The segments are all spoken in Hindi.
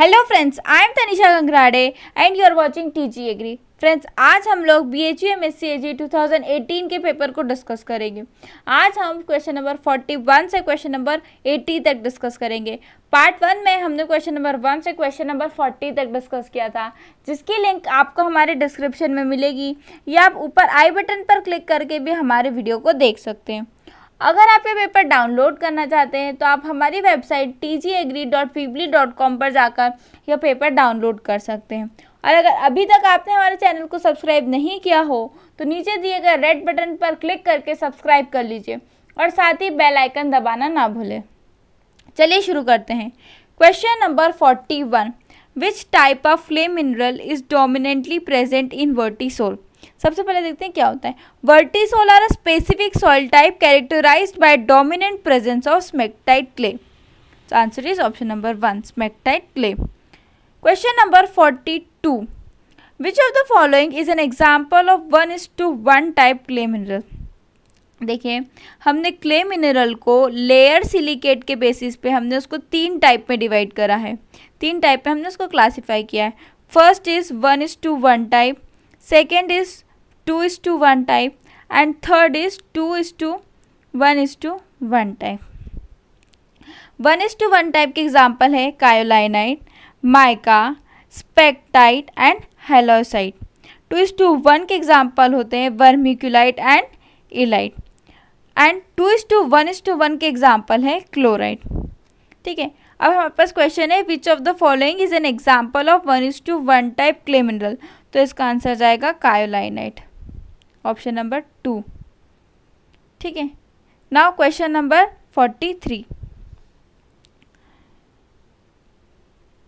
Hello friends I am Tanisha Gangrade and you are watching TG agri friends आज हम लोग B H U M S C A G two thousand eighteen के पेपर को डिस्कस करेंगे आज हम क्वेश्चन नंबर फोर्टी वन से क्वेश्चन नंबर एटी तक डिस्कस करेंगे पार्ट वन में हमने क्वेश्चन नंबर वन से क्वेश्चन नंबर फोर्टी तक डिस्कस किया था जिसकी लिंक आपको हमारे डिस्क्रिप्शन में मिलेगी या आप ऊपर आई बटन पर क्लिक करके भी हमारे वीडियो को देख सकते हैं अगर आप ये पेपर डाउनलोड करना चाहते हैं तो आप हमारी website T G agri dot weebly dot com पर जाकर यह पेपर डाउनलोड कर सकते हैं और अगर अभी तक आपने हमारे चैनल को सब्सक्राइब नहीं किया हो तो नीचे दिए गए रेड बटन पर क्लिक करके सब्सक्राइब कर लीजिए और साथ ही बेल आइकन दबाना ना भूलें चलिए शुरू करते हैं question number forty one which type of flame mineral is dominantly present in vertisol सबसे पहले देखते हैं क्या होता है vertisol are a specific soil type characterize by dominant presence of smectite clay answer is option number one smectite clay question number forty two which of the following is an example of one is to one type clay mineral देखिए हमने क्ले मिनरल को लेयर सिलिकेट के बेसिस पे हमने उसको तीन टाइप में डिवाइड करा है तीन टाइप में हमने उसको क्लासिफाई किया है first is one is to one type second is two is to one type and third is two is to one is to one type one is to one type के एग्जाम्पल है kaolinite mica smectite and halloysite two is to one के एग्जाम्पल होते हैं vermiculite and illite and two is to one is to one के एग्जाम्पल है क्लोराइड ठीक है अब हमारे पास क्वेश्चन है which of the following is an example of one is to one type clay mineral तो इसका आंसर जाएगा कायोलाइनाइट ऑप्शन नंबर टू ठीक है now question number forty three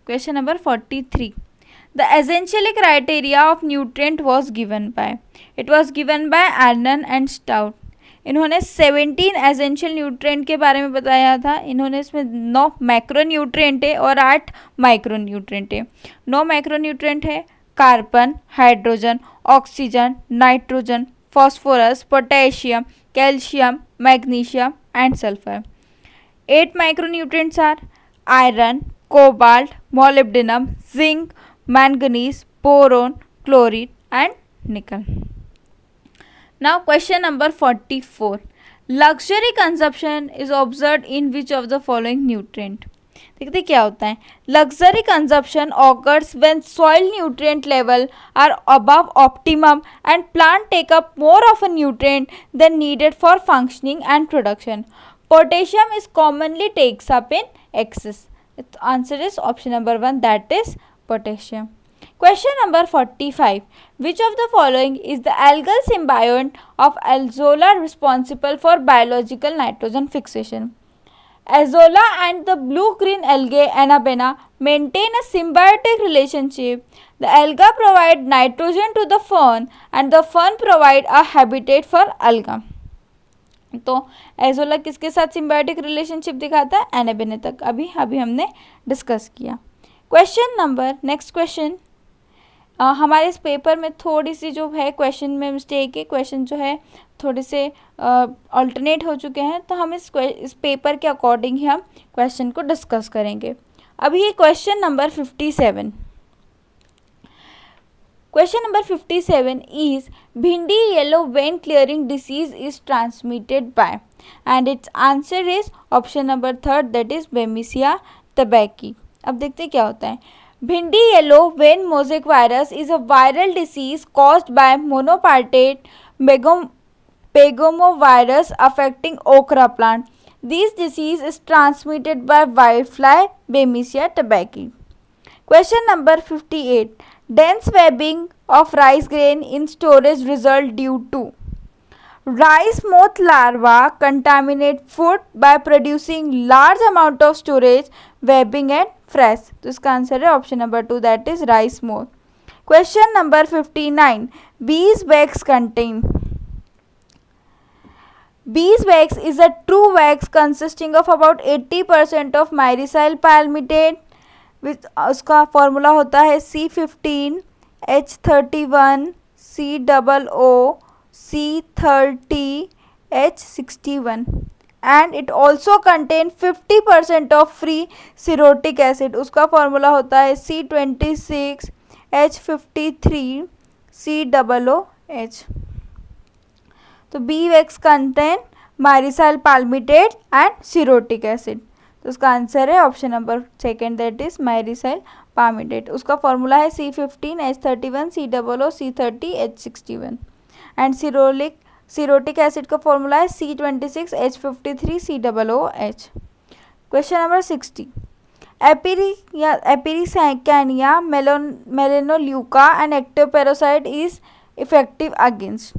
question number forty three the essential criteria of nutrient was given by it was given by arnon and Stout इन्होंने सेवेंटीन एजेंशियल न्यूट्रेंट के बारे में बताया था इन्होंने इसमें नौ माइक्रो न्यूट्रेंट है और आठ माइक्रो न्यूट्रेंट है नौ माइक्रो न्यूट्रेंट है carbon hydrogen oxygen, nitrogen, phosphorus, potassium, calcium, magnesium and sulfur. 8 micronutrients are iron, cobalt, molybdenum, zinc, manganese, boron, chlorine and nickel. Now question number 44. Luxury consumption is observed in which of the following nutrient? देखते क्या होता है luxury consumption occurs when soil nutrient level are above optimum and plant take up more of a nutrient than needed for functioning and production potassium is commonly takes up in excess answer is option number one that is potassium number forty five which of the following is the algal symbiont of azolla responsible for biological nitrogen fixation Azolla and the blue-green algae Anabena maintain a symbiotic relationship. The alga provide nitrogen to the fern and the fern provide a habitat for alga. तो एजोला किसके साथ सिम्बायोटिक रिलेशनशिप दिखाता है एनेबेने तक अभी अभी हमने डिस्कस किया क्वेश्चन नंबर नेक्स्ट क्वेश्चन हमारे इस पेपर में थोड़ी सी जो है क्वेश्चन में मिस्टेक है क्वेश्चन जो है थोड़े से अल्टरनेट हो चुके हैं तो हम इस इस पेपर के अकॉर्डिंग ही हम क्वेश्चन को डिस्कस करेंगे अभी ये question number fifty seven question number fifty seven is bhindi yellow vein clearing disease is transmitted by and its answer is option number third that is bemisia tabaci अब देखते क्या होता है Bhindi yellow vein mosaic virus is a viral disease caused by monopartite pegom pegomovirus affecting okra plant. This disease is transmitted by whitefly Bemisia tabaki. Question number 58. Dense webbing of rice grain in storage result due to Rice moth larvae contaminate food by producing large amount of storage webbing and frass तो इसका आंसर है option number two that is rice moth question number fifty nine beeswax contain beeswax is a true wax consisting of about eighty percent of myricyl palmitate with uh, उसका फॉर्मूला होता है C fifteen H thirty one C double O C thirty H sixty one and it also contain 50 percent of free cerotic acid उसका फॉर्मूला होता है C twenty six H fifty three C double O H तो bee wax contain myricyl palmitate and cerotic acid तो उसका आंसर है option number second that is myricyl palmitate उसका फॉर्मूला है C fifteen H thirty one C double O C thirty H sixty one and cerolic cerotic acid का फॉर्मूला है C twenty six H fifty three C double O H question number sixty epiri या एपीरिसनिया मेलेनोल्यूका and ectoparasite is effective against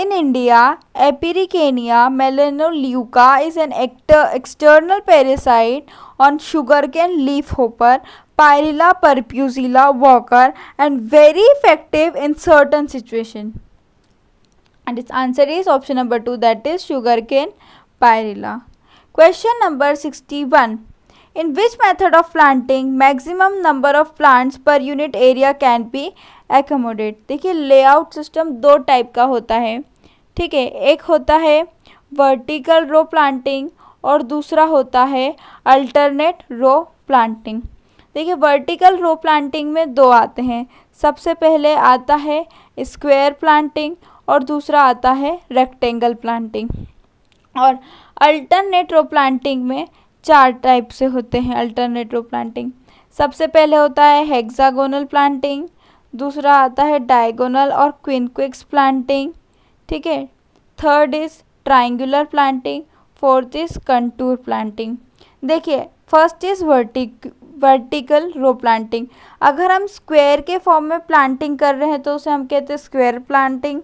in India epiricania melanoleuca is an external parasite on sugar cane leaf hopper pyrilla perpusilla Walker and very effective in certain situation and its answer is option number 2 that is sugarcane pyrila. Question number 61. In which method of planting maximum number of plants per unit area can be accommodated देखिए layout system do type ka hota hai theek hai ek hota hai vertical row planting और दूसरा होता है अल्टरनेट रो प्लांटिंग देखिए वर्टिकल रो प्लांटिंग में दो आते हैं सबसे पहले आता है स्क्वायर प्लांटिंग और दूसरा आता है रेक्टेंगल प्लांटिंग और अल्टरनेट रो प्लांटिंग में चार टाइप से होते हैं अल्टरनेट रो प्लांटिंग सबसे पहले होता है हेक्सागोनल प्लांटिंग दूसरा आता है डायगोनल और क्विनक्विक्स प्लांटिंग ठीक है third is triangular planting fourth is contour planting देखिए first is vertic vertical row planting अगर हम स्क्वायर के फॉर्म में प्लांटिंग कर रहे हैं तो उसे हम कहते हैं स्क्वायर प्लांटिंग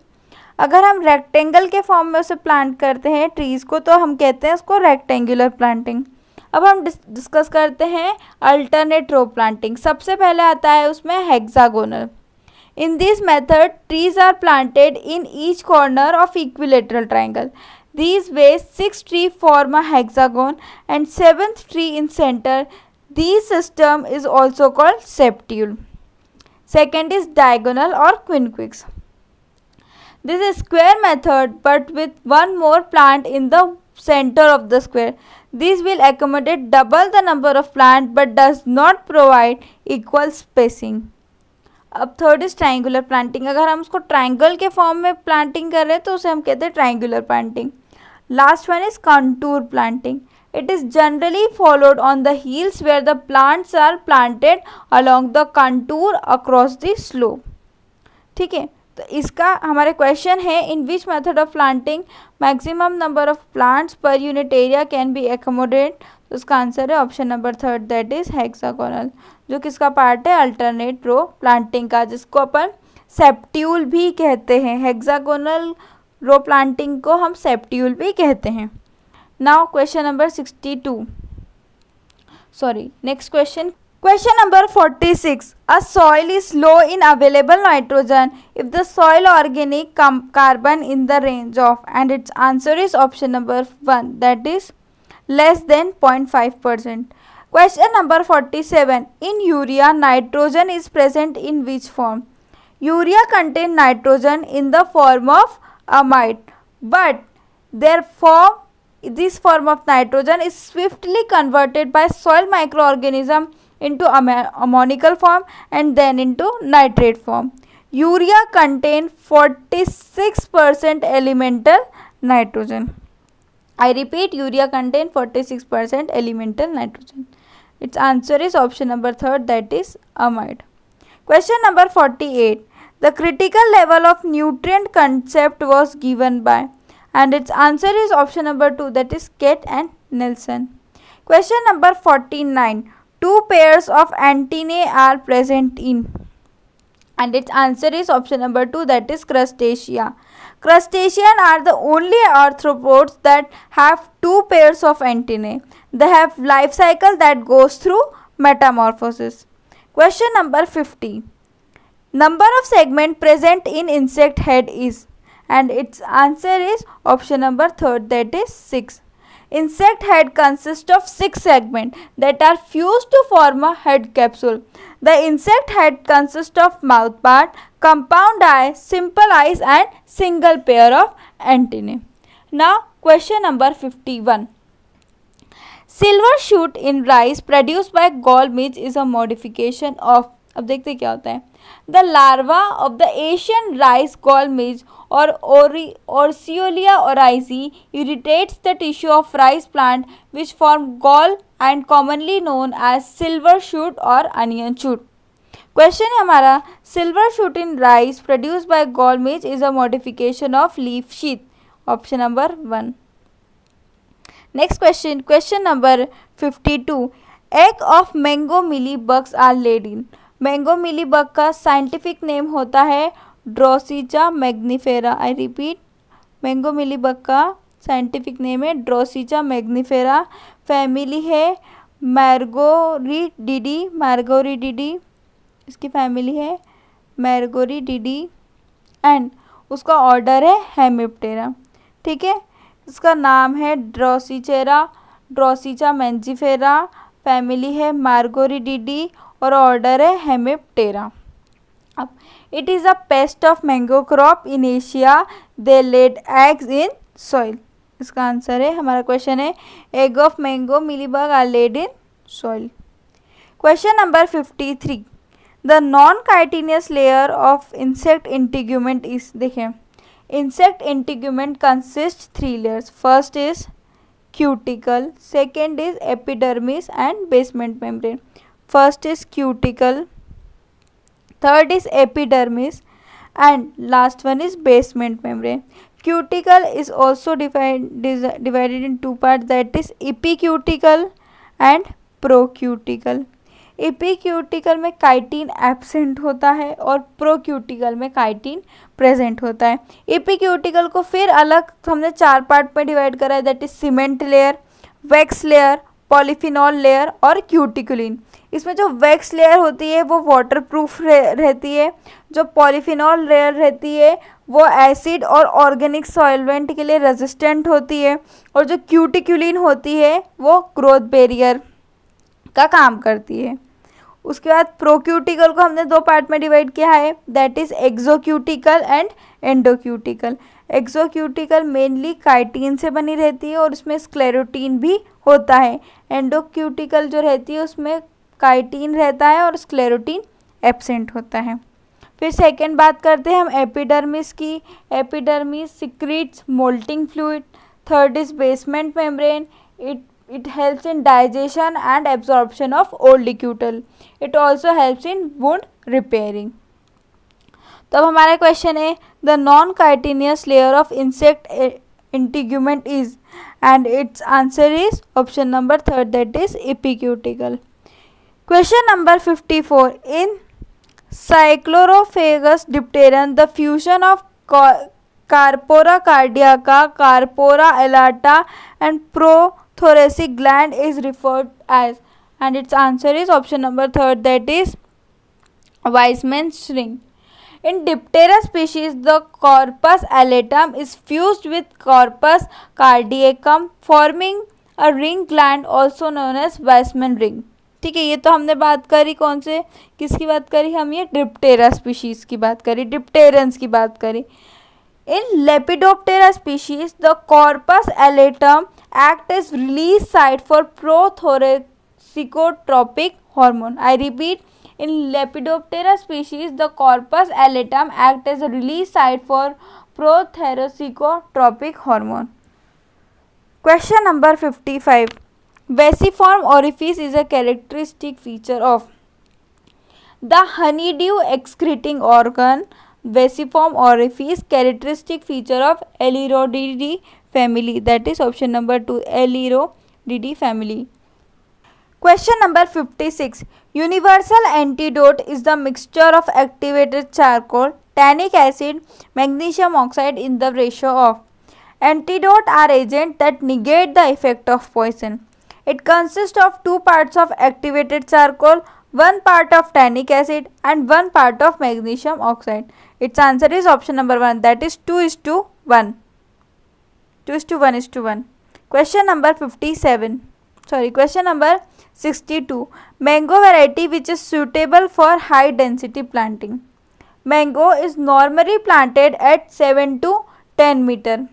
अगर हम रेक्टेंगल के फॉर्म में उसे प्लांट करते हैं ट्रीज़ को तो हम कहते हैं उसको रेक्टेंगुलर प्लांटिंग अब हम डिस्कस करते हैं अल्टरनेट रो प्लांटिंग सबसे पहले आता है उसमें hexagonal in this method trees are planted in each corner of equilateral triangle these way six tree form a hexagon and seventh tree in centre this system is also called septule second is diagonal और quincunx This is square method but with one more plant in the center of the square. This will accommodate double the number of plant but does not provide equal spacing. अब third is triangular planting. अगर हम उसको triangle के form में planting कर रहे हैं तो उसे हम कहते हैं triangular planting last one is contour it is generally followed on the hills where the plants are planted along the contour across the slope ठीक है तो इसका हमारे क्वेश्चन है in which method of planting maximum number of plants per unit area can be accommodate तो उसका आंसर है option number third that is hexagonal जो किसका पार्ट है अल्टरनेट रो प्लांटिंग का जिसको अपन सेप्ट्यूल भी कहते हैं हेक्सागोनल रो प्लांटिंग को हम सेप्ट्यूल भी कहते हैं now question number sixty two sorry next question Question number 46. A soil is low in available nitrogen if the soil organic carbon in the range of and its answer is option number 1 that is less than 0.5%. Question number 47. In urea, nitrogen is present in which form? Urea contains nitrogen in the form of amide but their form, this form of nitrogen is swiftly converted by soil microorganism into ammonical form and then into nitrate form. Urea contain 46% elemental nitrogen. I repeat urea contain 46% elemental nitrogen. Its answer is option number 3 that is amide. Question number 48. The critical level of nutrient concept was given by and its answer is option number 2 that is Kate and Nelson. Question number 49 two pairs of antennae are present in and its answer is option number 2 that is crustacea. Crustacean are the only arthropods that have two pairs of antennae. They have life cycle that goes through metamorphosis. Question number 50. Number of segment present in insect head is and its answer is option number 3 that is 6. Insect head consists of six segments that are fused to form a head capsule. The insect head consists of mouth part, compound eye, simple eyes and single pair of antennae. Now question number 51. Silver shoot in rice produced by gall midge is a modification of अब देखते क्या होता है the larva of the Asian rice gall midge or Orseolia oryzae irritates the tissue of rice plant which form gall and commonly known as silver shoot or onion shoot. Question: है silver shoot in rice produced by gall gall is a modification of leaf sheath. Option number one. Next question: Question number fifty two. egg of mango bugs are laid in mango bug का साइंटिफिक नेम होता है drosicha magnifera I repeat mango bug का साइंटिफिक नेम है ड्रोसीजा मैग्नीफेरा फैमिली है मैरगोरी डीडी मैरगोरी डीडी इसकी फैमिली है मैरगोरी डीडी एंड उसका ऑर्डर है हेमिप्टेरा ठीक है इसका नाम है ड्रोसीचेरा ड्रोसीचा मैंजीफेरा फैमिली है मार्गोरी डीडी और ऑर्डर है हेमिप्टेरा अब it is a pest of mango crop in Asia they laid eggs in soil इसका आंसर है हमारा क्वेश्चन है egg of mango mealybug are laid in soil question number fifty three the non chitinous layer of insect integument is देखें insect integument consist three layers first is cuticle second is epidermis and basement membrane first is cuticle third is epidermis and last one is basement membrane cuticle is also divide, divided in two part that is epicuticle and procuticle epicuticle में काइटिन एबसेंट होता है और प्रोक्यूटिकल में काइटिन प्रेजेंट होता है एपिक्यूटिकल को फिर अलग हमने चार पार्ट में डिवाइड करा है that is cement layer wax layer polyphenol layer और क्यूटिकुलिन इसमें जो वैक्स लेयर होती है वो वाटर प्रूफ रह, रहती है जो पॉलीफिनॉल लेयर रहती है वो एसिड और ऑर्गेनिक सॉइलवेंट के लिए रेजिस्टेंट होती है और जो क्यूटिक्यूलिन होती है वो ग्रोथ बेरियर का काम करती है उसके बाद प्रोक्यूटिकल को हमने दो पार्ट में डिवाइड किया है that is exocuticle and endocuticle exocuticle mainly chitin से बनी रहती है और उसमें स्क्लेरोटीन भी होता है एंडोक्यूटिकल जो रहती है उसमें काइटीन रहता है और स्क्लेरोटीन एबसेंट होता है फिर सेकेंड बात करते हैं हम एपिडर्मिस की epidermis secretes moulting fluid third is basement membrane it it helps in digestion and absorption of old it also helps in in wound तो अब हमारा क्वेश्चन है the non chitinous layer of insect integument is and its answer is option number third that is epicuticle Question number 54. In cyclorophagus dipteran, the fusion of carpora cardiaca, carpora elata, and prothoracic gland is referred as and its answer is option number 3 that is Weismann's ring. In Diptera species, the corpus elatum is fused with corpus cardiacum forming a ring gland also known as Weismann ring. ठीक है ये तो हमने बात करी कौन से किसकी बात करी हम ये ड्रिप्टेरा स्पीशीज की बात करी डिप्टेरेंस की बात करी in Lepidoptera species the corpus allatum act is release site for prothoracicotropic hormone I repeat in Lepidoptera species the corpus allatum act is release site for prothoracicotropic hormone question number fifty five Vesiform orifice is a characteristic feature of the honeydew excreting organ vesiform orifice characteristic feature of Elirodidae family that is option number 2 Elirodidae family. Question number 56. Universal antidote is the mixture of activated charcoal, tannic acid, magnesium oxide in the ratio of. Antidote are agents that negate the effect of poison. It consists of two parts of activated charcoal, one part of tannic acid and one part of magnesium oxide. Its answer is option number 1 that is 2 is to 1. 2 is to 1 is to 1. Question number 57. Sorry, question number 62. Mango variety which is suitable for high density planting. Mango is normally planted at 7 to 10 meter.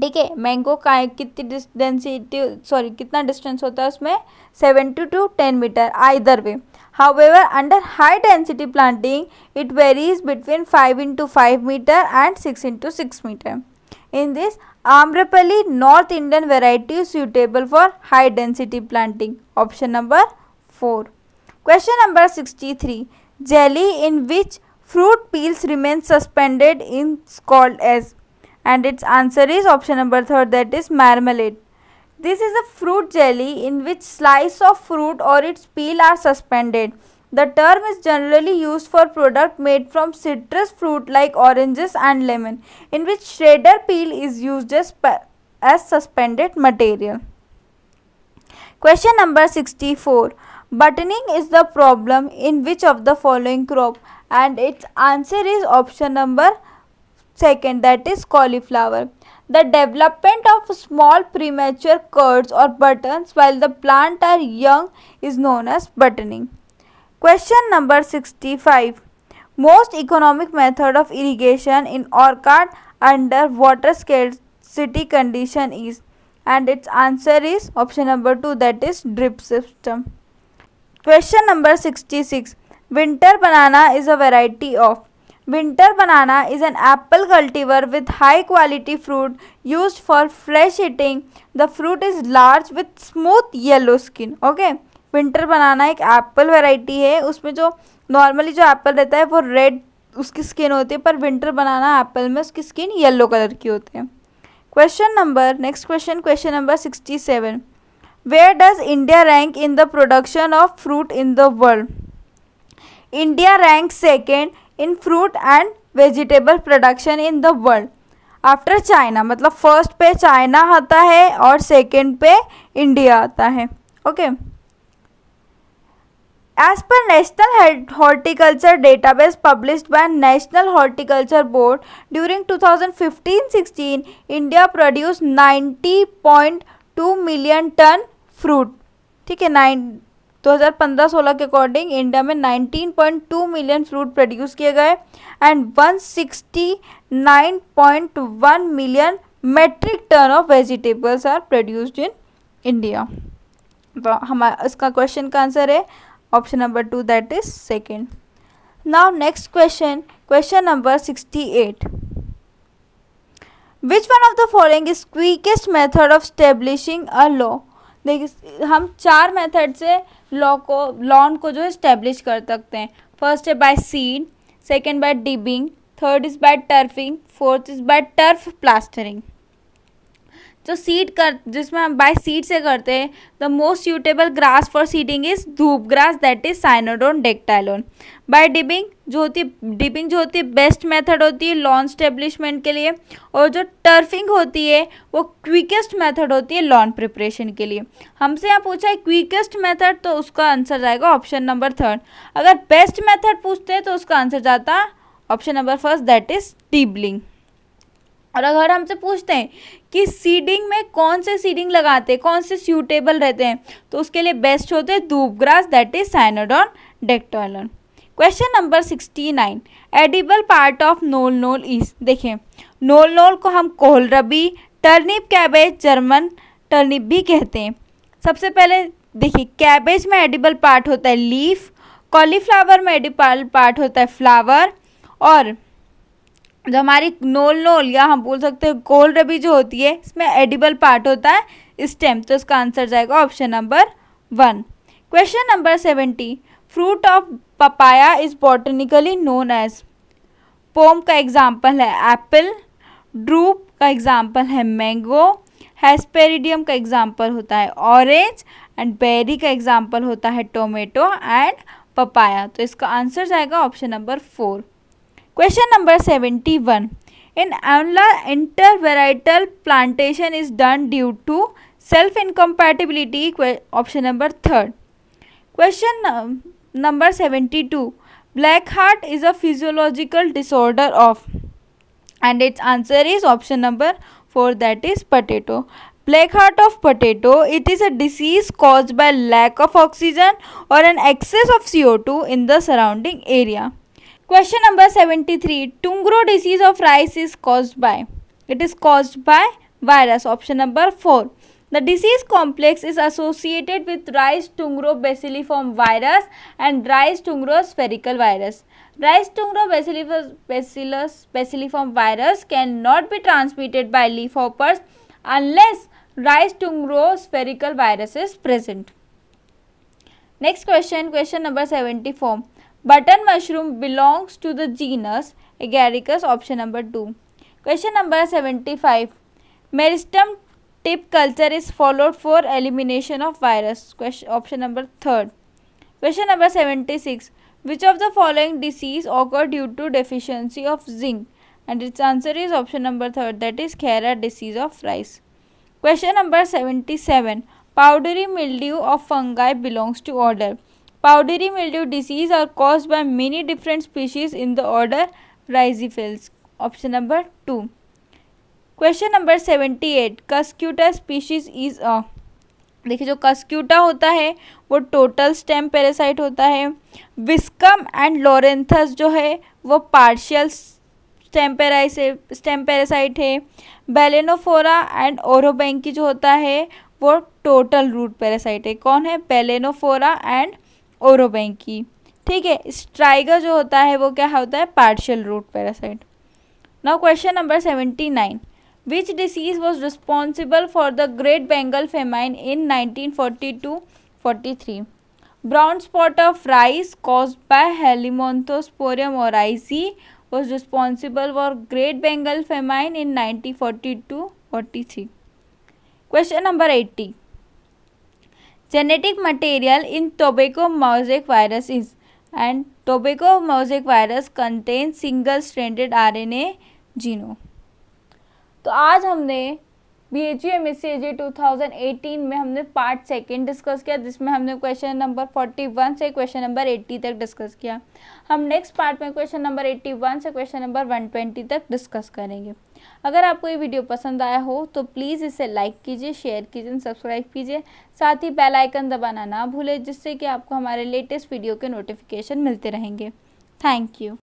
ठीक है मैंगो का कितनी डेंसिटी सॉरी कितना डिस्टेंस होता है उसमें seventy two ten metre either way however under high density planting it varies between five into five metre and six into six metre in this Amrapali north Indian variety suitable for high density planting option number four question number sixty three jelly in which fruit peels remain suspended in called as and its answer is option number 3 that is marmalade. This is a fruit jelly in which slice of fruit or its peel are suspended. The term is generally used for product made from citrus fruit like oranges and lemon in which shredder peel is used as, as suspended material. Question number 64. Buttoning is the problem in which of the following crop and its answer is option number Second that is cauliflower. The development of small premature curds or buttons while the plant are young is known as buttoning. Question number 65. Most economic method of irrigation in orchard under water scarcity condition is and its answer is option number 2 that is drip system. Question number 66. Winter banana is a variety of winter banana is an apple cultivar with high quality fruit use for fresh eating the fruit is large with smooth yellow skin okay winter banana एक एप्पल वेराइटी है उसमें जो नॉर्मली जो एप्पल रहता है वो रेड उसकी स्किन होती है पर विंटर बनाना एप्पल में उसकी स्किन येलो कलर की होती है question number next question question number sixty seven where does India rank in the production of fruit in the world India rank second in fruit and vegetable production in the world after China मतलब फर्स्ट पे चाइना आता है और सेकेंड पे इंडिया आता है okay as per National Horticulture Database publish by National Horticulture Board during 2015-16 India produce 90.2 million ton fruit ठीक है नाइन दो हज़ार के अकॉर्डिंग इंडिया में 19.2 मिलियन फ्रूट प्रोड्यूस किए गए and 169.1 million metric ton of vegetables are produced in India तो हमारा इसका क्वेश्चन का आंसर है option number two that is second now next question question number sixty eight which one of the following is quickest method of establishing a lawn देखिए हम चार मेथड से लॉ को लॉन को जो इस्टेब्लिश कर सकते हैं फर्स्ट है by seed second by dibbling third is by turfing fourth is by turf plastering जो तो सीड कर जिसमें हम बाय सीड से करते हैं the most suitable grass for seeding is धूप grass that is Cynodon dactylon by dibbling जो होती है डिबिंग जो होती है बेस्ट मेथड होती है लॉन स्टेब्लिशमेंट के लिए और जो टर्फिंग होती है वो क्विकेस्ट मेथड होती है लॉन प्रिपरेशन के लिए हमसे यहाँ पूछा है क्विकेस्ट मेथड तो उसका आंसर जाएगा ऑप्शन नंबर थर्ड अगर बेस्ट मेथड पूछते हैं तो उसका आंसर जाता है option number first that is dibbling और अगर हमसे पूछते हैं कि सीडिंग में कौन से सीडिंग लगाते हैं कौन से सूटेबल रहते हैं तो उसके लिए बेस्ट होते हैं धूपग्रास that is Cynodon dactylon question number sixty nine edible part of knol knol is देखें नोल नोल को हम kohlrabi turnip cabbage German turnip भी कहते हैं सबसे पहले देखिए कैबेज में एडिबल पार्ट होता है लीफ कॉलीफ्लावर में एडिबल पार्ट होता है फ्लावर और जो हमारी नोल नोल या हम बोल सकते हैं गोल रबी जो होती है इसमें एडिबल पार्ट होता है स्टेम तो इसका आंसर जाएगा option number one question number seventy fruit of papaya is botanically known as pome का एग्जाम्पल है एप्पल ड्रूप का एग्जाम्पल है मैंगो हैस्पेरिडियम का एग्जाम्पल होता है ऑरेंज एंड बेरी का एग्जाम्पल होता है टोमेटो एंड पपाया तो इसका आंसर जाएगा option number four Question number 71. In annular intervarietal plantation is done due to self-incompatibility, option number 3. Question um, number 72. Black heart is a physiological disorder of and its answer is option number 4 that is potato. Black heart of potato, it is a disease caused by lack of oxygen or an excess of CO2 in the surrounding area. Question number 73. Tungro disease of rice is caused by? It is caused by virus. Option number 4. The disease complex is associated with rice tungro bacilliform virus and rice tungro spherical virus. Rice tungro bacillus virus cannot be transmitted by leafhoppers unless rice tungro spherical virus is present. Next question, question number 74. Button mushroom belongs to the genus Agaricus option number 2. Question number 75. Meristem tip culture is followed for elimination of virus question option number 3. Question number 76. Which of the following disease occur due to deficiency of zinc? And its answer is option number 3 that is Khera disease of rice. Question number 77. Powdery mildew of fungi belongs to order powdery mildew disease are cause by many different species in the order Erysiphales option number two question number seventy eight Cuscuta species is a देखिए जो कस्क्यूटा होता है वो टोटल स्टेम पेरासाइट होता है विस्कम एंड लॉरेंथस जो है वो पार्शियल स्टेम स्टेम पेरासाइट है बेलेनोफोरा एंड ओरोबेंकी जो होता है वो टोटल रूट पेरासाइट है कौन है बेलेनोफोरा एंड ओरोबैंक की ठीक है स्ट्राइगर जो होता है वो क्या होता है partial root parasite now question number seventy nine which disease was responsible for the great Bengal famine in nineteen forty two forty three brown spot of rice cause by Helminthosporium और आईसी was responsible for great Bengal famine in nineteen forty two forty three question number eighty genetic material in tobacco mosaic and tobacco and tobacco mosaic virus contains single stranded RNA genome तो आज हमने B H U M S C A two thousand eighteen में हमने पार्ट सेकेंड डिस्कस किया जिसमें हमने क्वेश्चन नंबर फोर्टी वन से क्वेश्चन नंबर एट्टी तक डिस्कस किया हम नेक्स्ट पार्ट में क्वेश्चन नंबर एट्टी वन से क्वेश्चन नंबर वन ट्वेंटी तक डिस्कस करेंगे अगर आपको ये वीडियो पसंद आया हो तो प्लीज़ इसे लाइक कीजिए शेयर कीजिए सब्सक्राइब कीजिए साथ ही बेल आइकन दबाना ना भूलें जिससे कि आपको हमारे लेटेस्ट वीडियो के नोटिफिकेशन मिलते रहेंगे थैंक यू